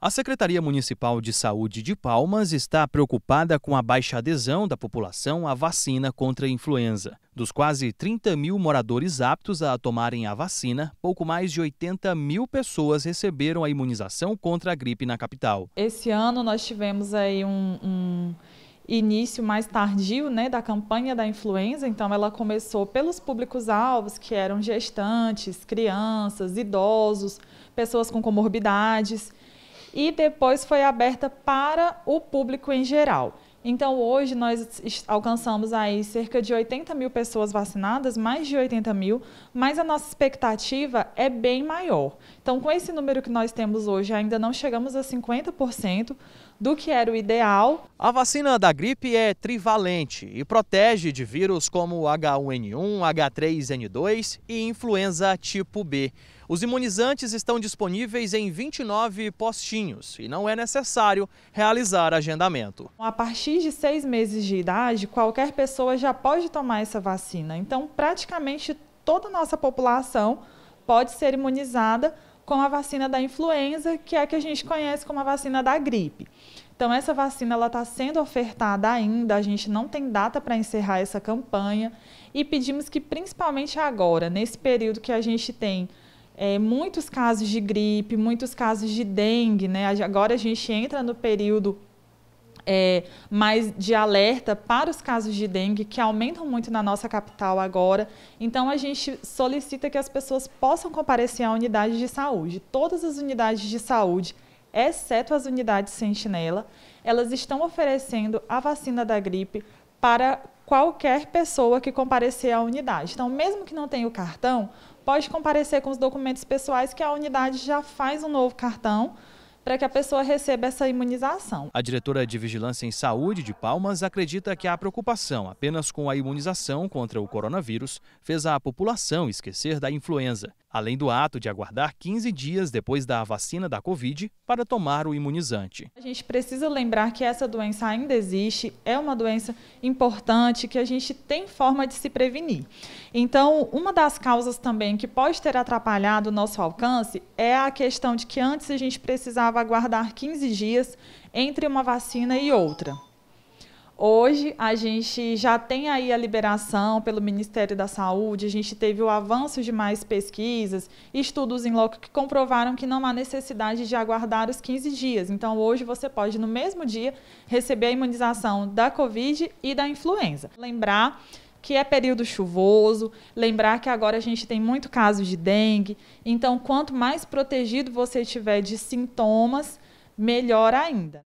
A Secretaria Municipal de Saúde de Palmas está preocupada com a baixa adesão da população à vacina contra a influenza. Dos quase 30 mil moradores aptos a tomarem a vacina, pouco mais de 80 mil pessoas receberam a imunização contra a gripe na capital. Esse ano nós tivemos aí um, um início mais tardio né, da campanha da influenza, então ela começou pelos públicos-alvos, que eram gestantes, crianças, idosos, pessoas com comorbidades e depois foi aberta para o público em geral. Então, hoje nós alcançamos aí cerca de 80 mil pessoas vacinadas, mais de 80 mil, mas a nossa expectativa é bem maior. Então, com esse número que nós temos hoje, ainda não chegamos a 50% do que era o ideal. A vacina da gripe é trivalente e protege de vírus como H1N1, H3N2 e influenza tipo B. Os imunizantes estão disponíveis em 29 postinhos e não é necessário realizar agendamento. Então, a partir de seis meses de idade, qualquer pessoa já pode tomar essa vacina. Então, praticamente toda a nossa população pode ser imunizada com a vacina da influenza, que é a que a gente conhece como a vacina da gripe. Então, essa vacina ela está sendo ofertada ainda, a gente não tem data para encerrar essa campanha e pedimos que, principalmente agora, nesse período que a gente tem é, muitos casos de gripe, muitos casos de dengue, né? Agora a gente entra no período é, mais de alerta para os casos de dengue, que aumentam muito na nossa capital agora. Então, a gente solicita que as pessoas possam comparecer à unidade de saúde. Todas as unidades de saúde, exceto as unidades sentinela, elas estão oferecendo a vacina da gripe para qualquer pessoa que comparecer à unidade. Então, mesmo que não tenha o cartão, pode comparecer com os documentos pessoais que a unidade já faz um novo cartão para que a pessoa receba essa imunização. A diretora de Vigilância em Saúde de Palmas acredita que a preocupação apenas com a imunização contra o coronavírus fez a população esquecer da influenza além do ato de aguardar 15 dias depois da vacina da Covid para tomar o imunizante. A gente precisa lembrar que essa doença ainda existe, é uma doença importante que a gente tem forma de se prevenir. Então, uma das causas também que pode ter atrapalhado o nosso alcance é a questão de que antes a gente precisava aguardar 15 dias entre uma vacina e outra. Hoje a gente já tem aí a liberação pelo Ministério da Saúde, a gente teve o avanço de mais pesquisas, estudos em loco que comprovaram que não há necessidade de aguardar os 15 dias. Então hoje você pode no mesmo dia receber a imunização da Covid e da influenza. Lembrar que é período chuvoso, lembrar que agora a gente tem muito caso de dengue, então quanto mais protegido você tiver de sintomas, melhor ainda.